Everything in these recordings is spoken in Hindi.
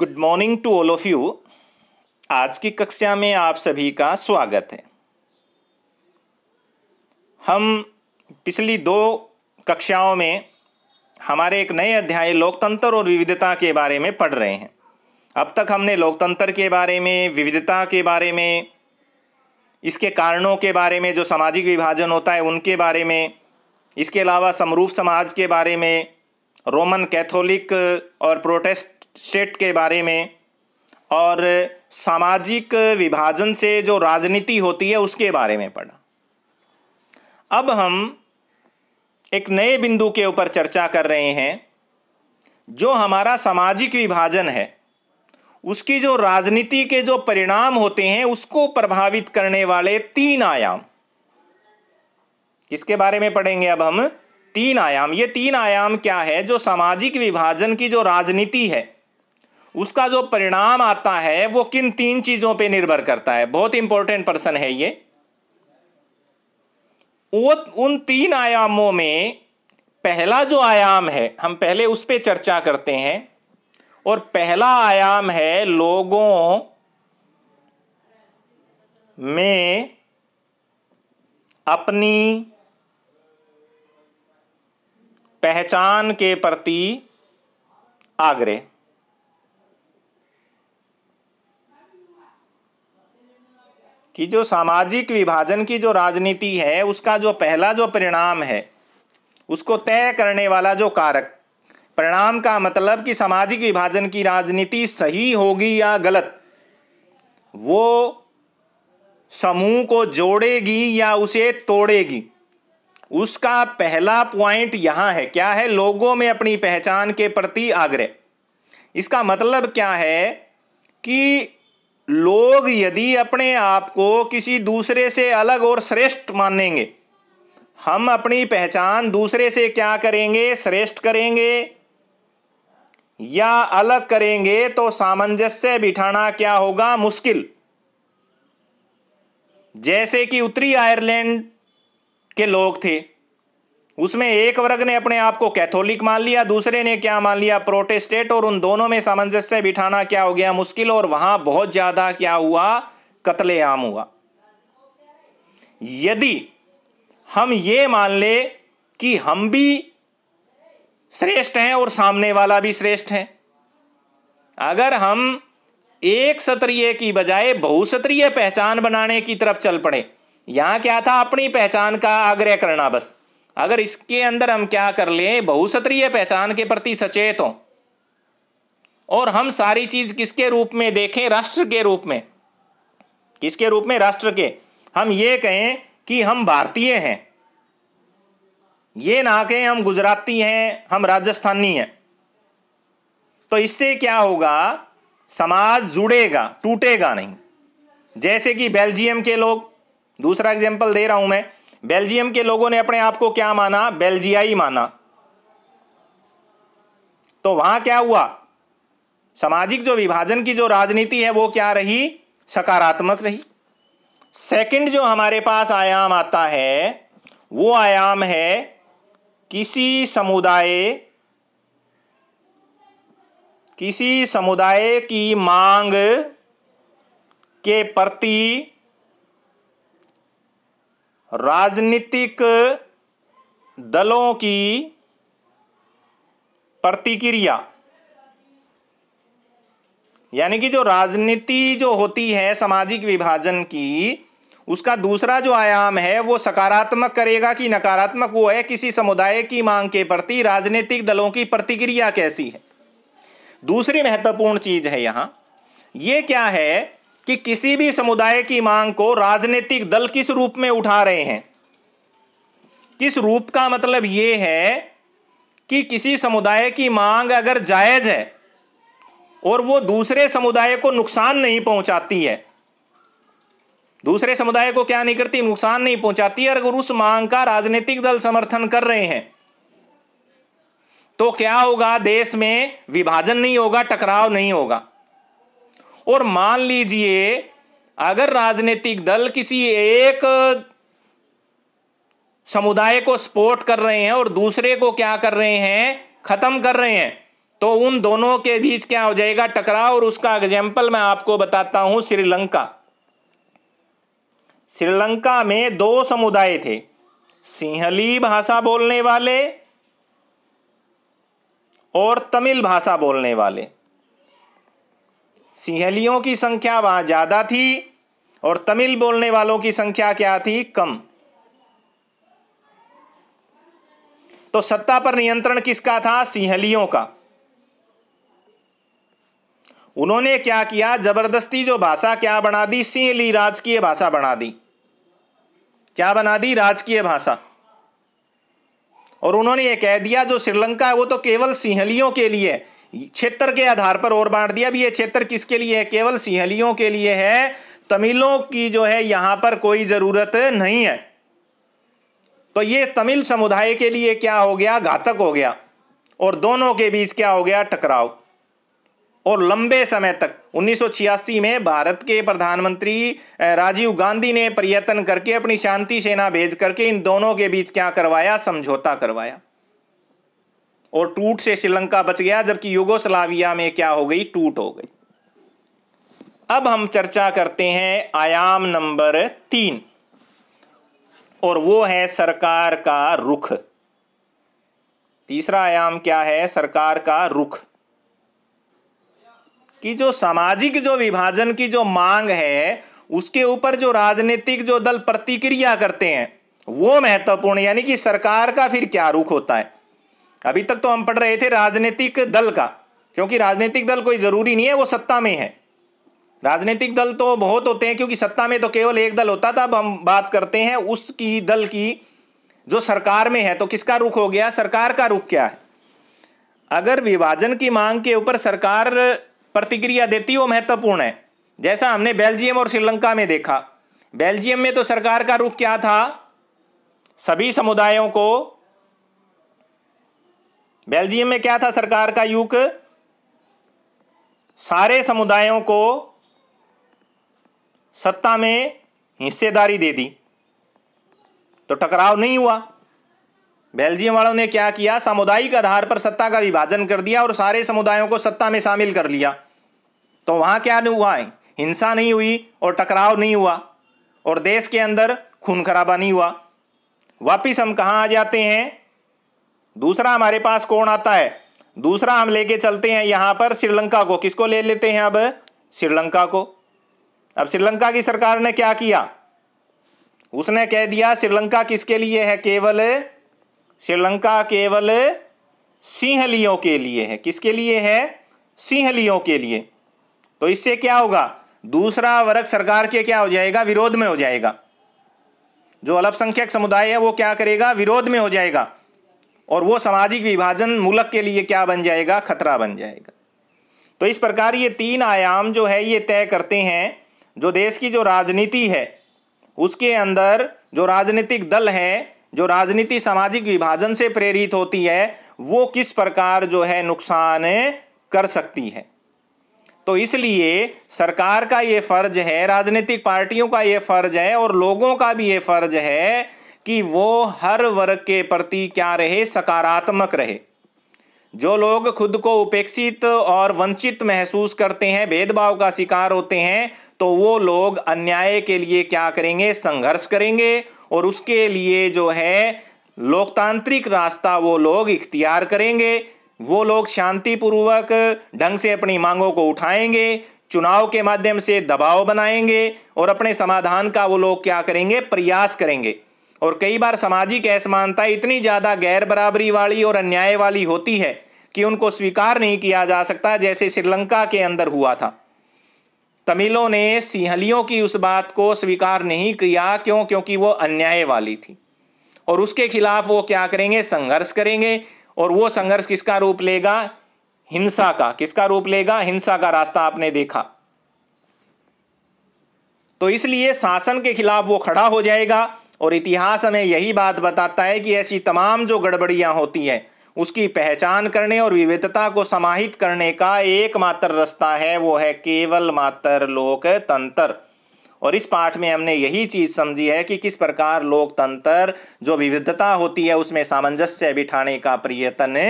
good morning to all of you आज की कक्षा में आप सभी का स्वागत है हम पिछली दो कक्षाओं में हमारे एक नए अध्याय लोकतंत्र और विविधता के बारे में पढ़ रहे हैं अब तक हमने लोकतंत्र के बारे में विविधता के बारे में इसके कारणों के बारे में जो सामाजिक विभाजन होता है उनके बारे में इसके अलावा समरूप समाज के बारे में रोमन कैथोलिक और प्रोटेस्ट स्टेट के बारे में और सामाजिक विभाजन से जो राजनीति होती है उसके बारे में पढ़ा अब हम एक नए बिंदु के ऊपर चर्चा कर रहे हैं जो हमारा सामाजिक विभाजन है उसकी जो राजनीति के जो परिणाम होते हैं उसको प्रभावित करने वाले तीन आयाम किसके बारे में पढ़ेंगे अब हम तीन आयाम ये तीन आयाम क्या है जो सामाजिक विभाजन की जो राजनीति है उसका जो परिणाम आता है वो किन तीन चीजों पे निर्भर करता है बहुत इंपॉर्टेंट पर्सन है ये वो उन तीन आयामों में पहला जो आयाम है हम पहले उस पर चर्चा करते हैं और पहला आयाम है लोगों में अपनी पहचान के प्रति आग्रह कि जो सामाजिक विभाजन की जो राजनीति है उसका जो पहला जो परिणाम है उसको तय करने वाला जो कारक परिणाम का मतलब कि सामाजिक विभाजन की राजनीति सही होगी या गलत वो समूह को जोड़ेगी या उसे तोड़ेगी उसका पहला पॉइंट यहाँ है क्या है लोगों में अपनी पहचान के प्रति आग्रह इसका मतलब क्या है कि लोग यदि अपने आप को किसी दूसरे से अलग और श्रेष्ठ मानेंगे हम अपनी पहचान दूसरे से क्या करेंगे श्रेष्ठ करेंगे या अलग करेंगे तो सामंजस्य बिठाना क्या होगा मुश्किल जैसे कि उत्तरी आयरलैंड के लोग थे उसमें एक वर्ग ने अपने आप को कैथोलिक मान लिया दूसरे ने क्या मान लिया प्रोटेस्टेट और उन दोनों में सामंजस्य बिठाना क्या हो गया मुश्किल और वहां बहुत ज्यादा क्या हुआ कतलेआम हुआ यदि हम ये मान ले कि हम भी श्रेष्ठ हैं और सामने वाला भी श्रेष्ठ है अगर हम एक सत्रीय की बजाय बहुसत्रीय पहचान बनाने की तरफ चल पड़े यहां क्या था अपनी पहचान का आग्रह करना बस अगर इसके अंदर हम क्या कर लें बहुसत्रीय पहचान के प्रति सचेत हों और हम सारी चीज किसके रूप में देखें राष्ट्र के रूप में किसके रूप में राष्ट्र के हम ये कहें कि हम भारतीय हैं ये ना कहें हम गुजराती हैं हम राजस्थानी हैं तो इससे क्या होगा समाज जुड़ेगा टूटेगा नहीं जैसे कि बेल्जियम के लोग दूसरा एग्जाम्पल दे रहा हूं मैं बेल्जियम के लोगों ने अपने आप को क्या माना बेल्जियाई माना तो वहां क्या हुआ सामाजिक जो विभाजन की जो राजनीति है वो क्या रही सकारात्मक रही सेकंड जो हमारे पास आयाम आता है वो आयाम है किसी समुदाय किसी समुदाय की मांग के प्रति राजनीतिक दलों की प्रतिक्रिया यानी कि जो राजनीति जो होती है सामाजिक विभाजन की उसका दूसरा जो आयाम है वो सकारात्मक करेगा कि नकारात्मक वो है किसी समुदाय की मांग के प्रति राजनीतिक दलों की प्रतिक्रिया कैसी है दूसरी महत्वपूर्ण चीज है यहां ये क्या है कि किसी भी समुदाय की मांग को राजनीतिक दल किस रूप में उठा रहे हैं किस रूप का मतलब ये है कि किसी समुदाय की मांग अगर जायज है और वो दूसरे समुदाय को नुकसान नहीं पहुंचाती है दूसरे समुदाय को क्या नहीं करती नुकसान नहीं पहुंचाती है अगर उस मांग का राजनीतिक दल समर्थन कर रहे हैं तो क्या होगा देश में विभाजन नहीं होगा टकराव नहीं होगा और मान लीजिए अगर राजनीतिक दल किसी एक समुदाय को सपोर्ट कर रहे हैं और दूसरे को क्या कर रहे हैं खत्म कर रहे हैं तो उन दोनों के बीच क्या हो जाएगा टकराव और उसका एग्जाम्पल मैं आपको बताता हूं श्रीलंका श्रीलंका में दो समुदाय थे सिंहली भाषा बोलने वाले और तमिल भाषा बोलने वाले सिंहलियों की संख्या वहां ज़्यादा थी और तमिल बोलने वालों की संख्या क्या थी कम तो सत्ता पर नियंत्रण किसका था सिंहलियों का उन्होंने क्या किया जबरदस्ती जो भाषा क्या बना दी सिंहली राजकीय भाषा बना दी क्या बना दी राजकीय भाषा और उन्होंने यह कह दिया जो श्रीलंका है वो तो केवल सिंहलियों के लिए क्षेत्र के आधार पर और बांट दिया अभी ये क्षेत्र किसके लिए है केवल सिंहलियों के लिए है तमिलों की जो है यहां पर कोई जरूरत नहीं है तो ये तमिल समुदाय के लिए क्या हो गया घातक हो गया और दोनों के बीच क्या हो गया टकराव और लंबे समय तक 1986 में भारत के प्रधानमंत्री राजीव गांधी ने प्रयत्न करके अपनी शांति सेना भेज करके इन दोनों के बीच क्या करवाया समझौता करवाया और टूट से श्रीलंका बच गया जबकि युगोस्लाविया में क्या हो गई टूट हो गई अब हम चर्चा करते हैं आयाम नंबर तीन और वो है सरकार का रुख तीसरा आयाम क्या है सरकार का रुख कि जो सामाजिक जो विभाजन की जो मांग है उसके ऊपर जो राजनीतिक जो दल प्रतिक्रिया करते हैं वो महत्वपूर्ण यानी कि सरकार का फिर क्या रुख होता है अभी तक तो हम पढ़ रहे थे राजनीतिक दल का क्योंकि राजनीतिक दल कोई ज़रूरी नहीं है वो सत्ता में है राजनीतिक दल तो बहुत होते हैं क्योंकि सत्ता में तो केवल एक दल होता था अब हम बात करते हैं उसकी दल की जो सरकार में है तो किसका रुख हो गया सरकार का रुख क्या है अगर विभाजन की मांग के ऊपर सरकार प्रतिक्रिया देती वो महत्वपूर्ण है जैसा हमने बेल्जियम और श्रीलंका में देखा बेल्जियम में तो सरकार का रुख क्या था सभी समुदायों को बेल्जियम में क्या था सरकार का युग सारे समुदायों को सत्ता में हिस्सेदारी दे दी तो टकराव नहीं हुआ बेल्जियम वालों ने क्या किया सामुदायिक आधार पर सत्ता का विभाजन कर दिया और सारे समुदायों को सत्ता में शामिल कर लिया तो वहां क्या नहीं हुआ है हिंसा नहीं हुई और टकराव नहीं हुआ और देश के अंदर खून खराबा नहीं हुआ वापिस हम कहाँ आ जाते हैं दूसरा हमारे पास कौन आता है दूसरा हम लेके चलते हैं यहां पर श्रीलंका को किसको ले लेते हैं अब श्रीलंका को अब श्रीलंका की सरकार ने क्या किया उसने कह दिया श्रीलंका किसके लिए है केवल श्रीलंका केवल सिंहलियों के लिए है किसके लिए है सिंहलियों के लिए तो इससे क्या होगा दूसरा वर्ग सरकार के क्या हो जाएगा विरोध में हो जाएगा जो अल्पसंख्यक समुदाय है वो क्या करेगा विरोध में हो जाएगा और वो सामाजिक विभाजन मुलक के लिए क्या बन जाएगा खतरा बन जाएगा तो इस प्रकार ये तीन आयाम जो है ये तय करते हैं जो देश की जो राजनीति है उसके अंदर जो राजनीतिक दल है जो राजनीति सामाजिक विभाजन से प्रेरित होती है वो किस प्रकार जो है नुकसान कर सकती है तो इसलिए सरकार का ये फर्ज है राजनीतिक पार्टियों का ये फर्ज है और लोगों का भी ये फर्ज है कि वो हर वर्ग के प्रति क्या रहे सकारात्मक रहे जो लोग खुद को उपेक्षित और वंचित महसूस करते हैं भेदभाव का शिकार होते हैं तो वो लोग अन्याय के लिए क्या करेंगे संघर्ष करेंगे और उसके लिए जो है लोकतांत्रिक रास्ता वो लोग इख्तियार करेंगे वो लोग शांतिपूर्वक ढंग से अपनी मांगों को उठाएंगे चुनाव के माध्यम से दबाव बनाएंगे और अपने समाधान का वो लोग क्या करेंगे प्रयास करेंगे और कई बार सामाजिक असमानता इतनी ज़्यादा गैर बराबरी वाली और अन्याय वाली होती है कि उनको स्वीकार नहीं किया जा सकता जैसे श्रीलंका के अंदर हुआ था तमिलों ने सिंहलियों की उस बात को स्वीकार नहीं किया क्यों क्योंकि वो अन्याय वाली थी और उसके खिलाफ वो क्या करेंगे संघर्ष करेंगे और वो संघर्ष किसका रूप लेगा हिंसा का किसका रूप लेगा हिंसा का रास्ता आपने देखा तो इसलिए शासन के खिलाफ वो खड़ा हो जाएगा और इतिहास हमें यही बात बताता है कि ऐसी तमाम जो गड़बड़ियाँ होती हैं उसकी पहचान करने और विविधता को समाहित करने का एकमात्र रास्ता है वो है केवल मात्र लोकतंत्र और इस पाठ में हमने यही चीज़ समझी है कि किस प्रकार लोकतंत्र जो विविधता होती है उसमें सामंजस्य बिठाने का प्रयत्न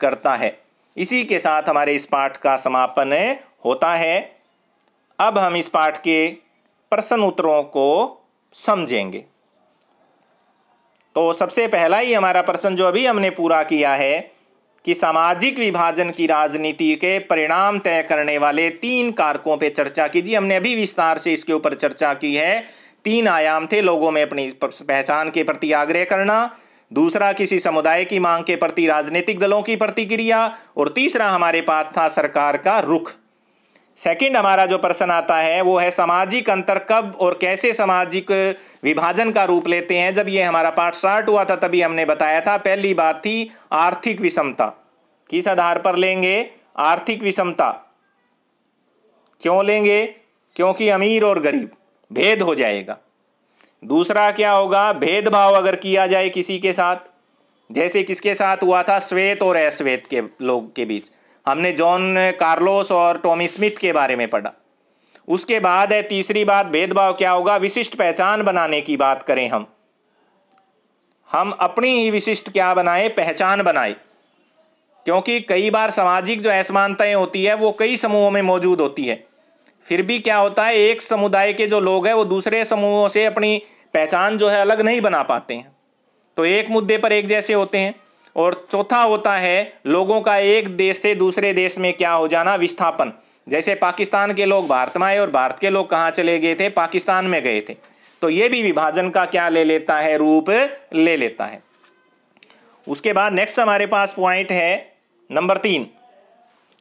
करता है इसी के साथ हमारे इस पाठ का समापन होता है अब हम इस पाठ के प्रश्न उत्तरों को समझेंगे तो सबसे पहला ही हमारा प्रश्न जो अभी हमने पूरा किया है कि सामाजिक विभाजन की राजनीति के परिणाम तय करने वाले तीन कारकों पर चर्चा कीजिए हमने अभी विस्तार से इसके ऊपर चर्चा की है तीन आयाम थे लोगों में अपनी पहचान के प्रति आग्रह करना दूसरा किसी समुदाय की मांग के प्रति राजनीतिक दलों की प्रतिक्रिया और तीसरा हमारे पास था सरकार का रुख सेकंड हमारा जो प्रश्न आता है वो है सामाजिक अंतर कब और कैसे सामाजिक विभाजन का रूप लेते हैं जब ये हमारा पाठ स्टार्ट हुआ था तभी हमने बताया था पहली बात थी आर्थिक विषमता किस आधार पर लेंगे आर्थिक विषमता क्यों लेंगे क्योंकि अमीर और गरीब भेद हो जाएगा दूसरा क्या होगा भेदभाव अगर किया जाए किसी के साथ जैसे किसके साथ हुआ था श्वेत और अश्वेत के लोग के बीच हमने जॉन कार्लोस और टॉमी स्मिथ के बारे में पढ़ा उसके बाद है तीसरी बात भेदभाव क्या होगा विशिष्ट पहचान बनाने की बात करें हम हम अपनी ही विशिष्ट क्या बनाए पहचान बनाए क्योंकि कई बार सामाजिक जो असमानताएं होती है वो कई समूहों में मौजूद होती है फिर भी क्या होता है एक समुदाय के जो लोग हैं वो दूसरे समूहों से अपनी पहचान जो है अलग नहीं बना पाते हैं तो एक मुद्दे पर एक जैसे होते हैं और चौथा होता है लोगों का एक देश से दूसरे देश में क्या हो जाना विस्थापन जैसे पाकिस्तान के लोग भारत में आए और भारत के लोग कहाँ चले गए थे पाकिस्तान में गए थे तो ये भी विभाजन का क्या ले लेता है रूप ले लेता है उसके बाद नेक्स्ट हमारे पास पॉइंट है नंबर तीन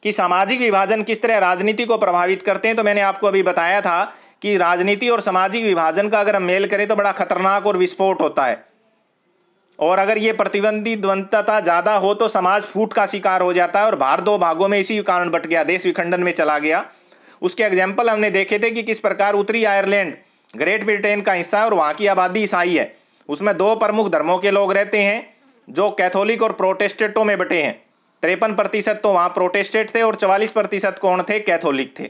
कि सामाजिक विभाजन किस तरह राजनीति को प्रभावित करते हैं तो मैंने आपको अभी बताया था कि राजनीति और सामाजिक विभाजन का अगर हम मेल करें तो बड़ा खतरनाक और विस्फोट होता है और अगर ये प्रतिबंधी द्वंद्वता ज़्यादा हो तो समाज फूट का शिकार हो जाता है और भारत दो भागों में इसी कारण बट गया देश विखंडन में चला गया उसके एग्जाम्पल हमने देखे थे कि किस प्रकार उत्तरी आयरलैंड ग्रेट ब्रिटेन का हिस्सा है और वहाँ की आबादी ईसाई है उसमें दो प्रमुख धर्मों के लोग रहते हैं जो कैथोलिक और प्रोटेस्टेंटों में बटे हैं तिरपन प्रतिशत तो वहाँ प्रोटेस्टेंट थे और चवालीस प्रतिशत कौन थे कैथोलिक थे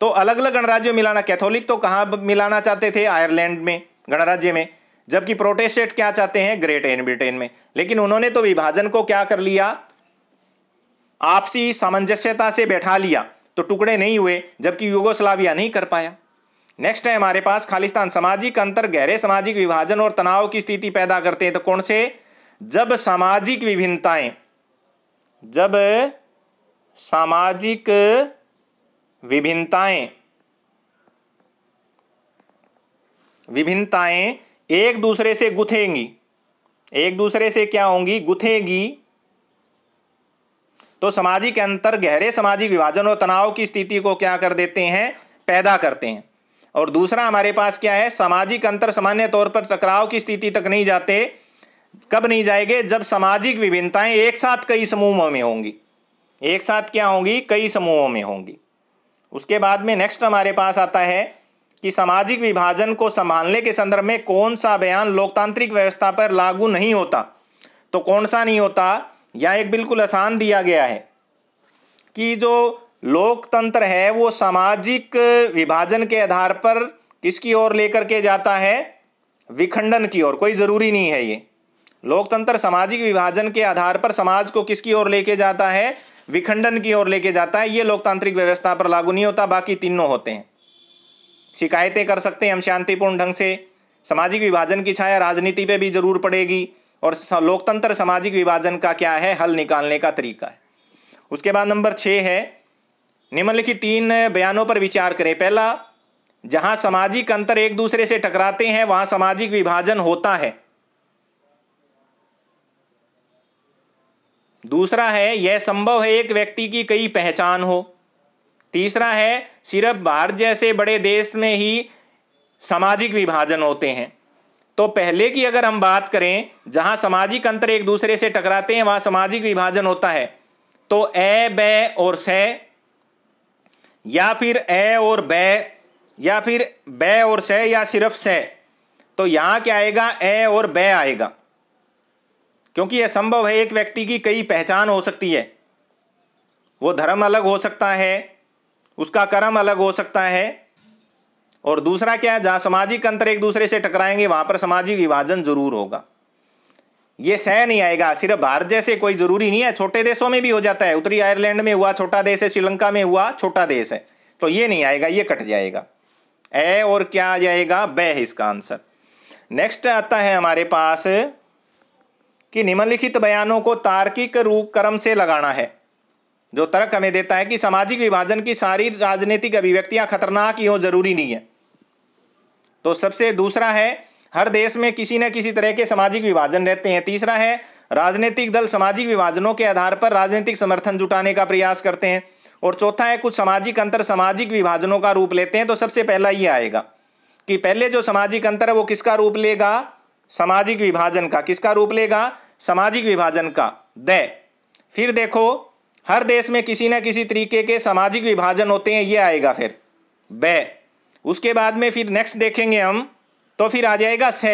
तो अलग अलग गणराज्य मिलाना कैथोलिक तो कहाँ मिलाना चाहते थे आयरलैंड में गणराज्य में जबकि प्रोटेस्टेट क्या चाहते हैं ग्रेट एन ब्रिटेन में लेकिन उन्होंने तो विभाजन को क्या कर लिया आपसी सामंजस्यता से बैठा लिया तो टुकड़े नहीं हुए जबकि युगोस्लाविया नहीं कर पाया नेक्स्ट है हमारे पास खालिस्तान सामाजिक अंतर गहरे सामाजिक विभाजन और तनाव की स्थिति पैदा करते हैं तो कौन से जब सामाजिक विभिन्नताएं जब सामाजिक विभिन्नताएं विभिन्नताएं एक दूसरे से गुथेंगी एक दूसरे से क्या होंगी गुथेंगी तो सामाजिक अंतर गहरे सामाजिक विभाजन और तनाव की स्थिति को क्या कर देते हैं पैदा करते हैं और दूसरा हमारे पास क्या है सामाजिक अंतर सामान्य तौर पर टकराव की स्थिति तक नहीं जाते कब नहीं जाएंगे जब सामाजिक विभिन्नताएं एक साथ कई समूहों में होंगी एक साथ क्या होंगी कई समूहों में होंगी उसके बाद में नेक्स्ट हमारे पास आता है कि सामाजिक विभाजन को संभालने के संदर्भ में कौन सा बयान लोकतांत्रिक व्यवस्था पर लागू नहीं होता तो कौन सा नहीं होता यह एक बिल्कुल आसान दिया गया है कि जो लोकतंत्र है वो सामाजिक विभाजन के आधार पर किसकी ओर लेकर के जाता है विखंडन की ओर कोई ज़रूरी नहीं है ये लोकतंत्र सामाजिक विभाजन के आधार पर समाज को किसकी ओर लेके जाता है विखंडन की ओर लेके जाता है ये लोकतांत्रिक व्यवस्था पर लागू नहीं होता बाकी तीनों होते हैं शिकायतें कर सकते हैं हम शांतिपूर्ण ढंग से सामाजिक विभाजन की छाया राजनीति पे भी जरूर पड़ेगी और लोकतंत्र सामाजिक विभाजन का क्या है हल निकालने का तरीका है उसके बाद नंबर छः है निम्नलिखित तीन बयानों पर विचार करें पहला जहां सामाजिक अंतर एक दूसरे से टकराते हैं वहां सामाजिक विभाजन होता है दूसरा है यह संभव है एक व्यक्ति की कई पहचान हो तीसरा है सिर्फ भारत जैसे बड़े देश में ही सामाजिक विभाजन होते हैं तो पहले की अगर हम बात करें जहां सामाजिक अंतर एक दूसरे से टकराते हैं वहां सामाजिक विभाजन होता है तो ए ब और स या फिर ए और ब या फिर ब और स या सिर्फ स तो यहां क्या आएगा ए और ब आएगा क्योंकि यह संभव है एक व्यक्ति की कई पहचान हो सकती है वो धर्म अलग हो सकता है उसका कर्म अलग हो सकता है और दूसरा क्या है जहां सामाजिक अंतर एक दूसरे से टकराएंगे वहां पर सामाजिक विभाजन जरूर होगा यह सह नहीं आएगा सिर्फ भारत जैसे कोई जरूरी नहीं है छोटे देशों में भी हो जाता है उत्तरी आयरलैंड में हुआ छोटा देश है श्रीलंका में हुआ छोटा देश है तो ये नहीं आएगा ये कट जाएगा ए और क्या आ जाएगा बे है इसका आंसर नेक्स्ट आता है हमारे पास कि निम्नलिखित बयानों को तार्किक रूप कर्म से लगाना है जो तर्क हमें देता है कि सामाजिक विभाजन की सारी राजनीतिक अभिव्यक्तियां खतरनाक ही हो जरूरी नहीं है तो सबसे दूसरा है हर देश में किसी न किसी तरह के सामाजिक विभाजन रहते हैं तीसरा है राजनीतिक दल सामाजिक विभाजनों के आधार पर राजनीतिक समर्थन जुटाने का प्रयास करते हैं और चौथा है कुछ सामाजिक अंतर सामाजिक विभाजनों का रूप लेते हैं तो सबसे पहला ये आएगा कि पहले जो सामाजिक अंतर है वो किसका रूप लेगा सामाजिक विभाजन का किसका रूप लेगा सामाजिक विभाजन का द फिर देखो हर देश में किसी न किसी तरीके के सामाजिक विभाजन होते हैं ये आएगा फिर ब उसके बाद में फिर नेक्स्ट देखेंगे हम तो फिर आ जाएगा स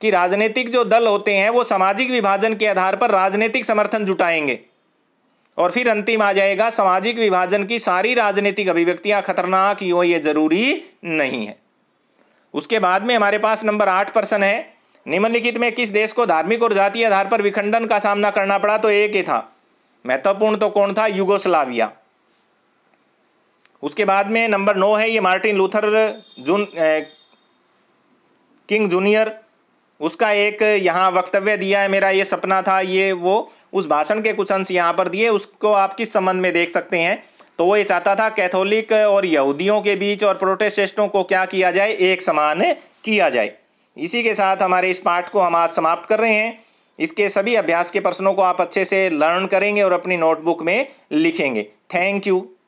कि राजनीतिक जो दल होते हैं वो सामाजिक विभाजन के आधार पर राजनीतिक समर्थन जुटाएंगे और फिर अंतिम आ जाएगा सामाजिक विभाजन की सारी राजनीतिक अभिव्यक्तियां खतरनाक ही हो ये जरूरी नहीं है उसके बाद में हमारे पास नंबर आठ पर्सन है निम्नलिखित में किस देश को धार्मिक और जातीय आधार पर विखंडन का सामना करना पड़ा तो एक ही था महत्वपूर्ण तो कौन था युगोस्लाविया उसके बाद में नंबर नौ है ये मार्टिन लूथर जून किंग जूनियर उसका एक यहाँ वक्तव्य दिया है मेरा ये सपना था ये वो उस भाषण के कुछ अंश यहाँ पर दिए उसको आप किस संबंध में देख सकते हैं तो वो ये चाहता था कैथोलिक और यहूदियों के बीच और प्रोटेस्टेस्टों को क्या किया जाए एक समान किया जाए इसी के साथ हमारे इस पाठ को हम आज समाप्त कर रहे हैं इसके सभी अभ्यास के प्रश्नों को आप अच्छे से लर्न करेंगे और अपनी नोटबुक में लिखेंगे थैंक यू